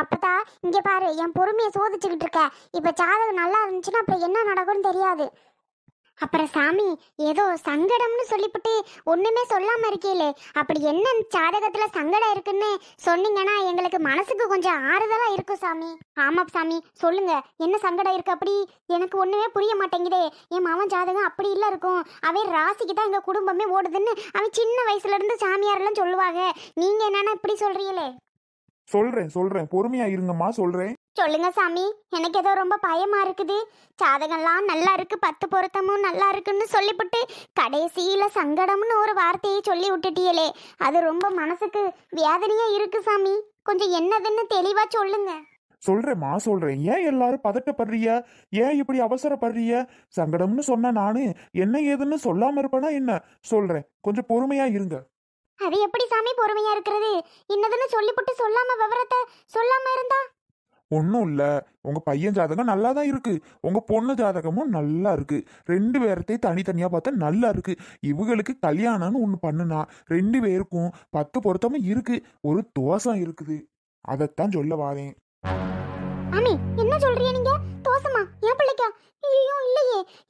அப்பதா இங்க பாரு என் பொறுமையை சோதிச்சுக்கிட்டு இருக்க இப்ப ஜாதகம் நல்லா இருந்துச்சுன்னா அப்புறம் என்ன நடக்கும்னு தெரியாது அப்புறம் சாமி ஏதோ சங்கடம்னு சொல்லிவிட்டு ஒன்றுமே சொல்லாமல் இருக்கீங்களே அப்படி என்ன சாதகத்தில் சங்கடம் இருக்குன்னு சொன்னீங்கன்னா எங்களுக்கு மனசுக்கு கொஞ்சம் ஆறுதலாக இருக்கும் சாமி ஆமாம் சாமி சொல்லுங்க என்ன சங்கடம் இருக்கு அப்படி எனக்கு ஒன்றுமே புரிய மாட்டேங்குதே என் மாமன் ஜாதகம் அப்படி இல்லை இருக்கும் அவன் ராசிக்கு தான் எங்கள் குடும்பமே ஓடுதுன்னு அவன் சின்ன வயசுலேருந்து சாமியாரெல்லாம் சொல்லுவாங்க நீங்கள் என்னென்னா இப்படி சொல்கிறீங்களே சொல்றேன் சொல்றேன் பொறுமையா இருங்கம்மா சொல்றேன் சொல்லுங்க சாமி எனக்கு ஏதோ ரொம்ப பயமா இருக்குது சாதகம்லாம் நல்லா இருக்கு பத்து பொருத்தமும் நல்லா இருக்குன்னு சொல்லிவிட்டு கடைசியில சங்கடம்னு ஒரு வார்த்தையை சொல்லி விட்டுட்டீங்களே அது ரொம்ப மனசுக்கு வேதனையா இருக்கு சாமி கொஞ்சம் என்னதுன்னு தெளிவா சொல்லுங்க சொல்றேம்மா சொல்றேன் ஏன் எல்லாரும் பதட்டப்படுறிய ஏன் இப்படி அவசரப்படுறிய சங்கடம்னு சொன்ன நானு என்ன ஏதுன்னு சொல்லாம இருப்பேனா என்ன சொல்றேன் கொஞ்சம் பொறுமையா இருங்க அது எப்படி சாமி பொறுமையா இருக்கிறது இன்னதுன்னு சொல்லிப்புட்டு சொல்லாம விவரத்தை சொல்லாம இருந்தா ஒன்றும் இல்லை உங்கள் பையன் ஜாதகம் நல்லா தான் இருக்குது உங்கள் பொண்ணு ஜாதகமும் நல்லா இருக்குது ரெண்டு பேர்த்தையும் தனித்தனியாக பார்த்தா நல்லா இருக்குது இவங்களுக்கு கல்யாணம்னு ஒன்று பண்ணுனா ரெண்டு பேருக்கும் பத்து பொருத்தமும் இருக்குது ஒரு தோசம் இருக்குது அதைத்தான் சொல்ல வாரேன் என்ன சொல்றீங்க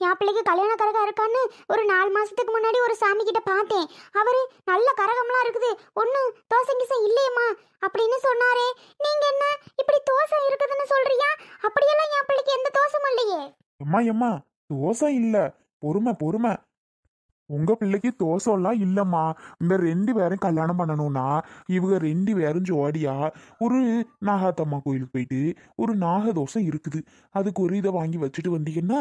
என் பிள்ளைக்கு கல்யாண கரகம் இருக்கான்னு ஒரு நாலு மாசத்துக்கு முன்னாடி ஒரு சாமி கிட்ட பார்த்தேன் அவரு நல்ல கரகம்லாம் இருக்குது ஒன்றும் தோசை கிசை இல்லையம்மா அப்படின்னு சொன்னாரே நீங்க என்ன இப்படி தோசை இருக்குதுன்னு சொல்றியா அப்படியெல்லாம் என் பிள்ளைக்கு எந்த தோசமும் இல்லையே அம்மா அம்மா தோசை இல்ல பொறுமை பொறுமை உங்க பிள்ளைக்கு தோசைலாம் இல்லம்மா இந்த ரெண்டு பேரும் கல்யாணம் பண்ணணும்னா இவங்க ரெண்டு பேரும் ஜோடியா ஒரு நாகாத்தம்மா கோயிலுக்கு போயிட்டு ஒரு நாக தோசை இருக்குது அதுக்கு ஒரு இதை வாங்கி வச்சுட்டு வந்தீங்கன்னா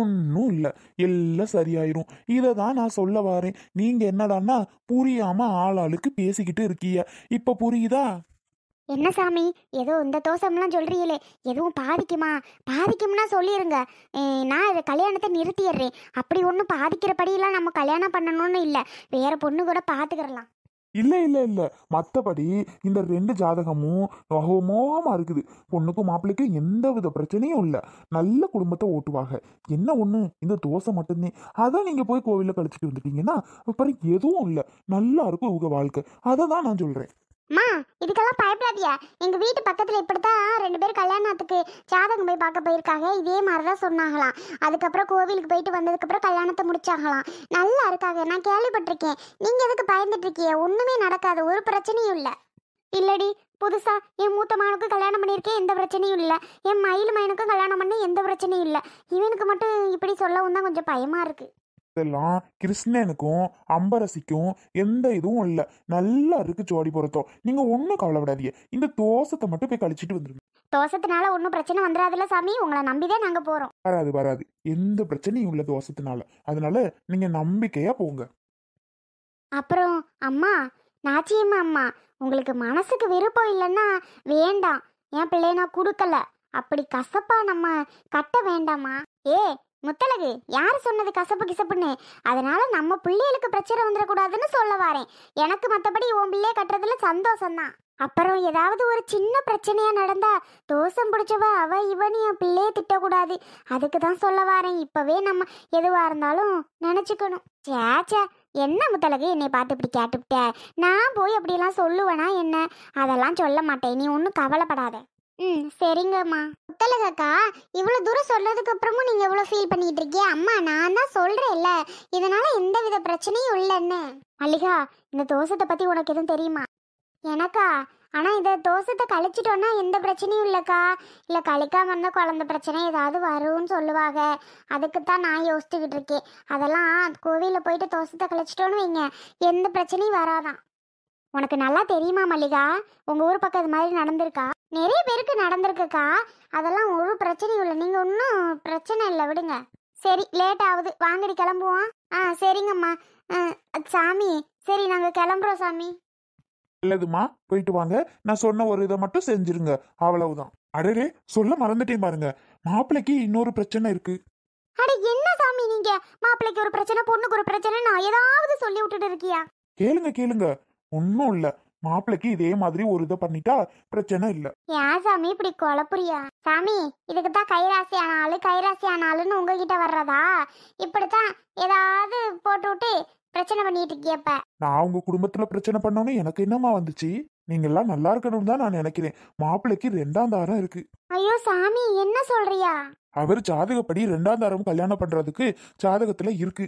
ஒன்றும் இல்லை எல்லாம் சரியாயிரும் இதை தான் நான் சொல்ல வரேன் நீங்க என்னடான்னா புரியாம ஆளாளுக்கு பேசிக்கிட்டு இருக்கீங்க இப்ப புரியுதா என்ன சாமி ஏதோ இந்த தோசம்லாம் சொல்கிறீங்களே எதுவும் பாதிக்குமா பாதிக்கும்னா சொல்லிடுங்க நான் இதை கல்யாணத்தை நிறுத்திடுறேன் அப்படி ஒன்றும் பாதிக்கிறபடியெல்லாம் நம்ம கல்யாணம் பண்ணணும்னு இல்லை வேற பொண்ணு கூட பார்த்துக்கிறலாம் இல்லை இல்லை இல்லை மற்றபடி இந்த ரெண்டு ஜாதகமும் நோகமோகமாக இருக்குது பொண்ணுக்கும் மாப்பிள்ளைக்கும் எந்த வித பிரச்சனையும் இல்லை நல்ல குடும்பத்தை ஓட்டுவாங்க என்ன ஒன்று இந்த தோசை மட்டும்தான் அதான் நீங்கள் போய் கோவிலில் கழிச்சிட்டு வந்துட்டீங்கன்னா அப்புறம் எதுவும் இல்லை நல்லா இருக்கும் உங்கள் வாழ்க்கை அதை தான் நான் சொல்கிறேன் மா இதுக்கெல்லாம் பயப்படாதியா எங்க வீட்டு பக்கத்துல இப்படித்தான் ரெண்டு பேரும் கல்யாணத்துக்கு ஜாதகம் போய் பார்க்க போயிருக்காங்க இதே மாதிரிதான் சொன்னாங்களாம் அதுக்கப்புறம் கோவிலுக்கு போயிட்டு வந்ததுக்கப்புறம் கல்யாணத்தை முடிச்சாங்களாம் நல்லா இருக்காங்க நான் கேள்விப்பட்டிருக்கேன் நீங்க எதுக்கு பயந்துட்டு இருக்கீங்க ஒண்ணுமே நடக்காது ஒரு பிரச்சனையும் இல்லை இல்லடி புதுசா என் மூத்த மானுக்கும் கல்யாணம் பண்ணியிருக்கேன் எந்த பிரச்சனையும் இல்லை என் மயில் மயனுக்கும் கல்யாணம் பண்ணி எந்த பிரச்சனையும் இல்லை இவனுக்கு மட்டும் இப்படி சொல்லவும் தான் கொஞ்சம் பயமா இருக்குது இதெல்லாம் கிருஷ்ணனுக்கும் அம்பரசிக்கும் எந்த இதுவும் இல்லை நல்லா இருக்கு ஜோடி பொருத்தம் நீங்க ஒண்ணும் கவலைப்படாதீங்க இந்த தோசத்தை மட்டும் போய் கழிச்சிட்டு வந்துருங்க தோசத்தினால ஒன்றும் பிரச்சனை வந்துடாதுல்ல சாமி உங்களை நம்பிதான் நாங்க போறோம் வராது வராது எந்த பிரச்சனையும் இல்லை தோசத்தினால அதனால நீங்க நம்பிக்கையா போங்க அப்புறம் அம்மா நாச்சியம்மா அம்மா உங்களுக்கு மனசுக்கு விருப்பம் இல்லைன்னா வேண்டாம் என் பிள்ளைய நான் கொடுக்கல அப்படி கசப்பா நம்ம கட்ட வேண்டாமா ஏ முத்தலகு யார் சொன்னது கசப்பு கிசப்புன்னு அதனால நம்ம பிள்ளைகளுக்கு பிரச்சனை வந்துடக்கூடாதுன்னு சொல்ல வரேன் எனக்கு மற்றபடி உன் பிள்ளையை கட்டுறதுல சந்தோஷம்தான் அப்புறம் ஏதாவது ஒரு சின்ன பிரச்சனையா நடந்தா தோசம் பிடிச்சவ அவ இவன் என் பிள்ளைய திட்டக்கூடாது அதுக்கு தான் சொல்ல வரேன் இப்பவே நம்ம எதுவா இருந்தாலும் நினைச்சுக்கணும் சேச்சா என்ன முத்தலகு என்னை பார்த்து இப்படி கேட்டுவிட்ட நான் போய் அப்படிலாம் சொல்லுவேனா என்ன அதெல்லாம் சொல்ல மாட்டேன் நீ ஒன்றும் கவலைப்படாத ம் சரிங்கம்மா முத்தலகக்கா இவ்வளோ தூரம் சொன்னதுக்கு அப்புறமும் நீங்கள் இவ்வளோ ஃபீல் பண்ணிட்டு இருக்கீங்க அம்மா நான் தான் சொல்கிறேன்ல இதனால எந்த வித பிரச்சனையும் இல்லைன்னு மல்லிகா இந்த தோசத்தை பற்றி உனக்கு எதுவும் தெரியுமா எனக்கா ஆனால் இந்த தோசத்தை கழிச்சிட்டோன்னா எந்த பிரச்சனையும் இல்லைக்கா இல்லை கழிக்காம இருந்தால் குழந்த பிரச்சனை ஏதாவது வரும்னு சொல்லுவாங்க அதுக்குத்தான் நான் யோசிச்சுக்கிட்டு இருக்கேன் அதெல்லாம் கோவிலில் போயிட்டு தோசத்தை கழிச்சிட்டோன்னு வைங்க எந்த பிரச்சனையும் வராதான் உனக்கு நல்லா தெரியுமா மல்லிகா உங்கள் ஊர் பக்கம் இது மாதிரி நடந்திருக்கா நிறைய பேருக்கு நடந்திருக்குக்கா அதெல்லாம் ஒரு பிரச்சனையும் இல்லை நீங்கள் ஒன்றும் பிரச்சனை இல்லை விடுங்க சரி லேட் ஆகுது வாங்கடி கிளம்புவோம் ஆ சரிங்கம்மா சாமி சரி நாங்கள் கிளம்புறோம் சாமி நல்லதுமா போயிட்டு வாங்க நான் சொன்ன ஒரு இதை மட்டும் செஞ்சிருங்க அவ்வளவுதான் அடரே சொல்ல மறந்துட்டேன் பாருங்க மாப்பிள்ளைக்கு இன்னொரு பிரச்சனை இருக்கு அட என்ன சாமி நீங்க மாப்பிள்ளைக்கு ஒரு பிரச்சனை பொண்ணுக்கு ஒரு பிரச்சனை நான் ஏதாவது சொல்லி விட்டுட்டு இருக்கியா கேளுங்க கேளுங்க ஒன்றும் இல்லை மாப்பிளைக்கு இதே மாதிரி ஒரு இதை பண்ணிட்டா பிரச்சனை இல்ல ஏன் சாமி இப்படி குழப்புறியா சாமி இதுக்கு தான் கைராசி ஆனாலு கைராசி ஆனாலுன்னு உங்ககிட்ட வர்றதா இப்படித்தான் ஏதாவது போட்டு விட்டு பிரச்சனை பண்ணிட்டு இருக்கியப்ப நான் உங்க குடும்பத்துல பிரச்சனை பண்ணோன்னு எனக்கு என்னமா வந்துச்சு நீங்க எல்லாம் நல்லா இருக்கணும்னு தான் நான் நினைக்கிறேன் மாப்பிளைக்கு ரெண்டாம் தாரம் இருக்கு ஐயோ சாமி என்ன சொல்றியா அவர் ஜாதகப்படி ரெண்டாம் தாரம் கல்யாணம் பண்றதுக்கு ஜாதகத்துல இருக்கு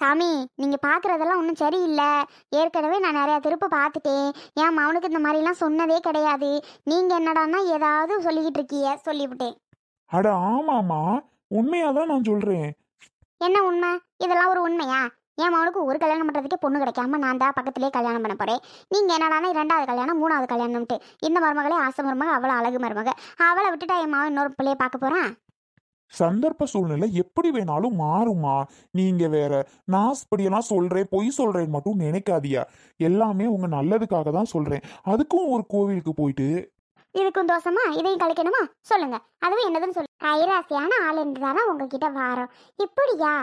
சாமி நீங்கள் பார்க்குறதெல்லாம் ஒன்றும் சரியில்லை ஏற்கனவே நான் நிறையா திருப்பு பார்த்துட்டேன் என் மவனுக்கு இந்த மாதிரிலாம் சொன்னதே கிடையாது நீங்கள் என்னடான்னா ஏதாவது சொல்லிக்கிட்டு இருக்கீங்க சொல்லிவிட்டேன் அட ஆமாம்மா உண்மையாக தான் நான் சொல்கிறேன் என்ன உண்மை இதெல்லாம் ஒரு உண்மையா என் மகனுக்கு ஒரு கல்யாணம் பண்ணுறதுக்கே பொண்ணு கிடைக்காம நான் தான் பக்கத்துலேயே கல்யாணம் பண்ண போகிறேன் நீங்கள் என்னடானா இரண்டாவது கல்யாணம் மூணாவது கல்யாணம்ட்டு இந்த மருமகளே ஆசை மருமக அவ்வளோ அழகு மருமக அவளை விட்டுட்டா என் மாவன் இன்னொரு பிள்ளையை பார்க்க போகிறான் சந்தர்ப்ப சூழ்நிலை எப்படி வேணாலும் மாறுமா நீங்க வேற நான் இப்படியெல்லாம் சொல்றேன் பொய் சொல்றேன்னு மட்டும் நினைக்காதியா எல்லாமே உங்க நல்லதுக்காக தான் சொல்றேன் அதுக்கும் ஒரு கோவிலுக்கு போயிட்டு இதுக்கும் தோசமா இதையும் கழிக்கணுமா சொல்லுங்க அதுவும் என்னதுன்னு சொல்லு கைராசியான ஆள் என்றுதானா உங்ககிட்ட வாரம் இப்படியா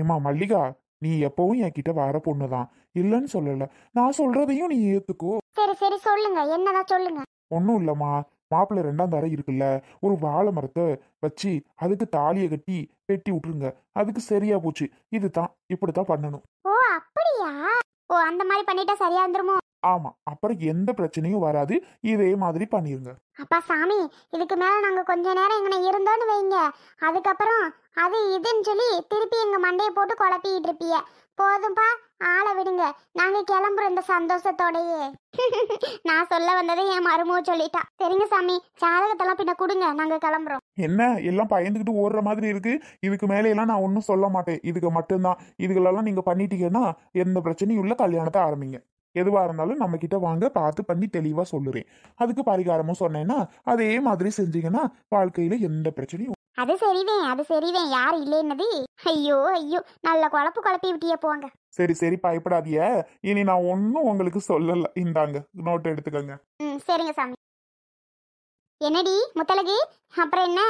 ஏமா மல்லிகா நீ எப்பவும் என்கிட்ட வர பொண்ணுதான் இல்லைன்னு சொல்லல நான் சொல்றதையும் நீ ஏத்துக்கோ சரி சரி சொல்லுங்க என்னதான் சொல்லுங்க ஒன்றும் இல்லைம்மா மாப்பிள்ளை ரெண்டாம் தரம் இருக்குல்ல ஒரு வாழை மரத்தை வச்சு அதுக்கு தாலியை கட்டி வெட்டி விட்டுருங்க அதுக்கு சரியா போச்சு இதுதான் இப்படித்தான் பண்ணணும் ஓ அப்படியா ஓ அந்த மாதிரி பண்ணிட்டா சரியா இருந்துருமோ ஆமா அப்புறம் எந்த பிரச்சனையும் வராது இதே மாதிரி பண்ணிருங்க அப்பா சாமி இதுக்கு மேல நாங்க கொஞ்ச நேரம் இங்க இருந்தோம்னு வைங்க அதுக்கப்புறம் அது இதுன்னு சொல்லி திருப்பி எங்க மண்டையை போட்டு குழப்பிட்டு இருப்பீங்க போதும்பா ஆளை விடுங்க நாங்க கிளம்புறோம் இந்த சந்தோஷத்தோடயே நான் சொல்ல வந்ததை என் மருமக சொல்லிட்டா சரிங்க சாமி ஜாதகத்தெல்லாம் பின்ன கொடுங்க நாங்க கிளம்புறோம் என்ன எல்லாம் பயந்துகிட்டு ஓடுற மாதிரி இருக்கு இதுக்கு மேல எல்லாம் நான் ஒன்றும் சொல்ல மாட்டேன் இதுக்கு மட்டும்தான் இதுகளெல்லாம் நீங்க பண்ணிட்டீங்கன்னா எந்த பிரச்சனையும் உள்ள கல்யாணத்தை ஆரம்பிங்க எதுவாக இருந்தாலும் நம்ம கிட்ட வாங்க பார்த்து பண்ணி தெளிவாக சொல்லுறேன் அதுக்கு பரிகாரமும் சொன்னேன்னா அதே மாதிரி செஞ்சீங்கன்னா வாழ்க்கையில் எந்த பிரச்சனையும் அது சரிவேன் அது சரிவேன் யார் இல்லைன்னது ஐயோ ஐயோ நல்ல குழப்பு குழப்பி விட்டியே போங்க சரி சரி பயப்படாதிய இனி நான் ஒன்றும் உங்களுக்கு சொல்லல இந்தாங்க நோட் எடுத்துக்கோங்க ம் சரிங்க சாமி என்னடி முத்தலகி அப்புறம் என்ன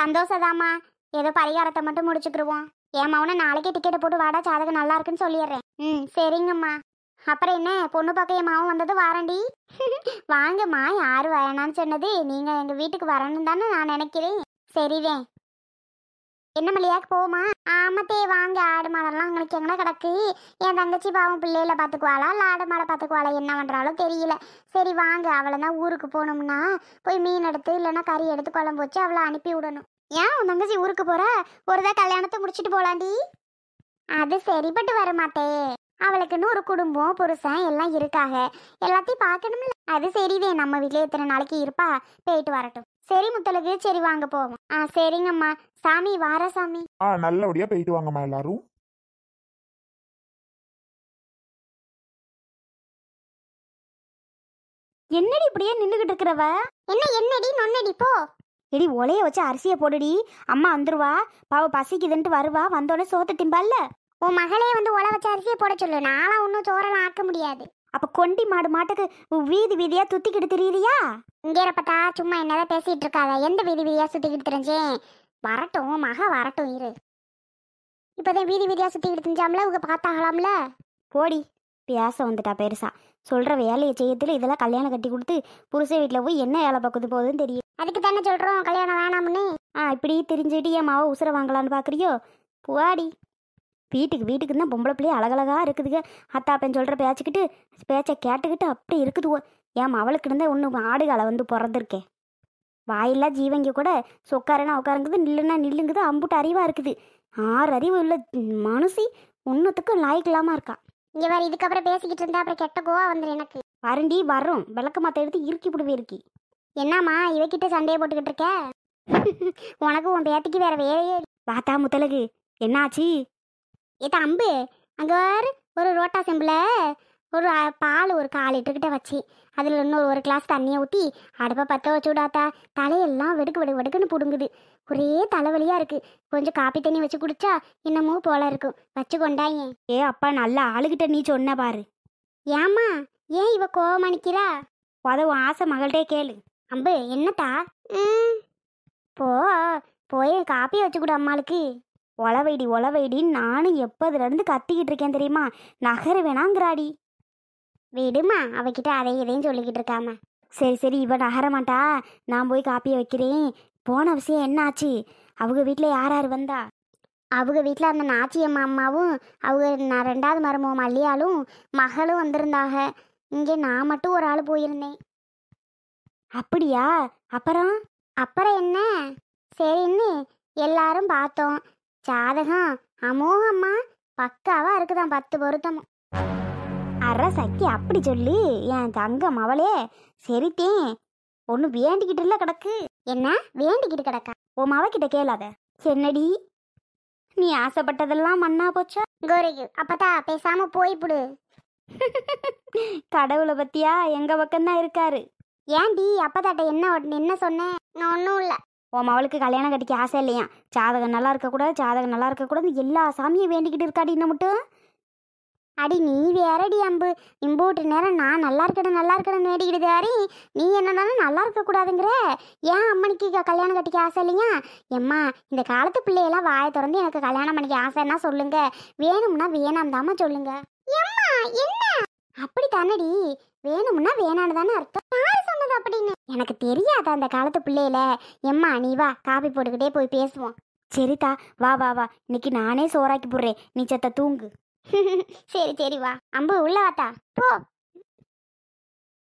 சந்தோஷதாமா ஏதோ பரிகாரத்தை மட்டும் முடிச்சுக்கிடுவோம் என் மௌன நாளைக்கே டிக்கெட்டை போட்டு வாடா சாதகம் நல்லா இருக்குன்னு சொல்லிடுறேன் ம் சரிங்கம்மா அப்புறம் என்ன பொண்ணு பார்க்க என் மாவன் வந்தது வாரண்டி வாங்கம்மா யார் வேணான்னு சொன்னது நீங்கள் எங்கள் வீட்டுக்கு வரணும் தானே நான் நினைக்கிறேன் சரிவே என்ன மல்லியாக்கு போமா ஆமத்தே வாங்க ஆடு மாடெல்லாம் உங்களுக்கு எங்கே கிடக்கு என் தங்கச்சி பாவம் பிள்ளையில பார்த்துக்குவாளா இல்லை ஆடு மாடை பார்த்துக்குவாளா என்ன பண்ணுறாலோ தெரியல சரி வாங்க அவளை தான் ஊருக்கு போகணும்னா போய் மீன் எடுத்து இல்லைன்னா கறி எடுத்து குழம்பு வச்சு அவளை அனுப்பி விடணும் ஏன் உன் தங்கச்சி ஊருக்கு போகிற ஒரு தான் கல்யாணத்தை முடிச்சிட்டு போகலாண்டி அது சரிப்பட்டு வரமாட்டே அவளுக்குன்னு ஒரு குடும்பம் புருஷன் எல்லாம் இருக்காக எல்லாத்தையும் பார்க்கணும்ல அது சரிதே நம்ம வீட்டிலே எத்தனை நாளைக்கு இருப்பா போயிட்டு வரட்டும் சரி முத்தழகு சரி வாங்க போவோம் ஆ சரிங்கம்மா சாமி வார சாமி ஆ நல்லபடியா போயிட்டு வாங்கம்மா எல்லாரும் என்னடி இப்படியே நின்னுகிட்டு இருக்கிறவ என்ன என்னடி நொன்னடி போ எடி ஒலைய வச்சு அரிசியை போடுடி அம்மா வந்துருவா பாவ பசிக்குதுன்ட்டு வருவா வந்தோடனே சோத்து திம்பால்ல உன் மகளே வந்து உழ வச்சு அரிசியை போட சொல்லு நானும் ஒன்றும் சோறெல்லாம் ஆக்க முடியாது அப்போ கொண்டி மாடு மாட்டுக்கு வீதி வீதியாக துத்திக்கிட்டு திரியுறியா இங்கே பார்த்தா சும்மா என்னதான் பேசிகிட்டு இருக்காத எந்த வீதி வீதியாக சுற்றிக்கிட்டு தெரிஞ்சேன் வரட்டும் மக வரட்டும் இரு இப்போதான் வீதி வீதியாக சுற்றிக்கிட்டு தெரிஞ்சாம்ல உங்க பார்த்தாகலாம்ல போடி பேச வந்துட்டா பெருசா சொல்கிற வேலையை செய்யத்தில் இதெல்லாம் கல்யாணம் கட்டி கொடுத்து புருஷ வீட்டில் போய் என்ன வேலை பார்க்குது போகுதுன்னு தெரியும் அதுக்கு தானே சொல்கிறோம் கல்யாணம் வேணாம்னு ஆ இப்படி தெரிஞ்சுட்டு என் மாவை உசுரை வாங்கலான்னு பார்க்குறியோ போடி வீட்டுக்கு வீட்டுக்கு தான் பொம்பளை பிள்ளையே அழகழகாக இருக்குதுங்க அத்தா பெண் சொல்கிற பேச்சுக்கிட்டு பேச்சை கேட்டுக்கிட்டு அப்படி இருக்குதுவோ ஏன் அவளுக்கு இருந்தால் ஒன்று ஆடுகளை வந்து பிறந்திருக்கேன் வாயில்லா ஜீவங்க கூட சொக்காரனா உட்காருங்குது நில்லுன்னா நில்லுங்குது அம்புட்டு அறிவாக இருக்குது ஆறு அறிவு உள்ள மனுஷி ஒன்றுத்துக்கும் லாய்க்கலாமா இருக்கா இங்கே வேறு இதுக்கப்புறம் பேசிக்கிட்டு இருந்தா அப்புறம் கெட்ட கோவா வந்துடும் எனக்கு வரண்டி வரும் விளக்க மாத்த எடுத்து இறுக்கி பிடிவே இருக்கி என்னம்மா இவக்கிட்ட சண்டையை போட்டுக்கிட்டு இருக்க உனக்கு உன் பேத்திக்கு வேற வேலையே வாத்தா முத்தலகு என்னாச்சு ஏதா அம்பு அங்கே ஒரு ரோட்டா செம்பில் ஒரு பால் ஒரு கால் இட்டுக்கிட்ட வச்சு அதில் இன்னொரு ஒரு கிளாஸ் தண்ணியை ஊற்றி அடுப்பை பற்ற வச்சு விடாத்தா தலையெல்லாம் வெடுக்கு வெடு வெடுக்குன்னு பிடுங்குது ஒரே தலைவலியாக இருக்குது கொஞ்சம் காப்பி தண்ணி வச்சு குடிச்சா இன்னமும் போல இருக்கும் வச்சு கொண்டாயே ஏ அப்பா நல்லா ஆளுகிட்ட நீ சொன்ன பாரு ஏம்மா ஏன் இவ கோவம் அணிக்கிறா உதவும் ஆசை மகள்கிட்டே கேளு அம்பு என்னத்தா போ போய் காப்பி வச்சு கொடு அம்மாளுக்கு ஒலவைடி ஒலவைடின்னு நானும் எப்போதுலேருந்து கத்திக்கிட்டு இருக்கேன் தெரியுமா நகரு வேணாங்கிறாடி விடுமா அவகிட்ட அதை இதையும் சொல்லிக்கிட்டு இருக்காம சரி சரி இவ நகரமாட்டா நான் போய் காப்பியை வைக்கிறேன் போன விஷயம் என்ன ஆச்சு அவங்க வீட்டில் யார் யார் வந்தா அவங்க வீட்டில் அந்த நாச்சியம்மா அம்மாவும் அவங்க நான் ரெண்டாவது மருமோ மல்லியாலும் மகளும் வந்திருந்தாங்க இங்கே நான் மட்டும் ஒரு ஆள் போயிருந்தேன் அப்படியா அப்புறம் அப்புறம் என்ன சரின்னு எல்லாரும் பார்த்தோம் ஜாதகம் அமோகம்மா பக்காவா இருக்குதான் பத்து பொருத்தமும் அற அப்படி சொல்லி என் தங்கம் அவளே சரித்தேன் ஒன்று வேண்டிக்கிட்டு இல்லை கிடக்கு என்ன வேண்டிக்கிட்டு கிடக்கா உன் மாவக்கிட்ட கேளாத என்னடி நீ ஆசைப்பட்டதெல்லாம் மண்ணா போச்சா கோரைக்கு அப்பதா பேசாம போய்புடு கடவுளை பத்தியா எங்க பக்கம்தான் இருக்காரு ஏன்டி அப்பதாட்ட என்ன என்ன சொன்னேன் நான் ஒன்றும் இல்லை உன் அவளுக்கு கல்யாணம் கட்டிக்க ஆசை இல்லையா ஜாதகம் நல்லா இருக்கக்கூடாது ஜாதகம் நல்லா இருக்கக்கூடாது எல்லா சாமியும் வேண்டிக்கிட்டு இருக்காடி என்ன மட்டும் அடி நீ வேறடி அம்பு இம்போட்டு நேரம் நான் நல்லா இருக்கணும் நல்லா இருக்கணும்னு வேண்டிக்கிட்டு அரி நீ என்னன்னாலும் நல்லா இருக்கக்கூடாதுங்கிற ஏன் அம்மனுக்கு கல்யாணம் கட்டிக்க ஆசை இல்லையா எம்மா இந்த காலத்து பிள்ளையெல்லாம் வாயை திறந்து எனக்கு கல்யாணம் பண்ணிக்க ஆசைன்னா சொல்லுங்க வேணும்னா வேணாம் தாமா சொல்லுங்க எம்மா என்ன அப்படி தானடி வேணும்னா வேணான்னு தானே அர்த்தம் அப்படின்னு எனக்கு தெரியாத அந்த காலத்து பிள்ளையில எம்மா நீ வா காபி போட்டுக்கிட்டே போய் பேசுவோம் சரிதா வா வா வா இன்னைக்கு நானே சோறாக்கி போடுறேன் நீ சத்த தூங்கு சரி சரி வா அம்பு உள்ள வாத்தா போ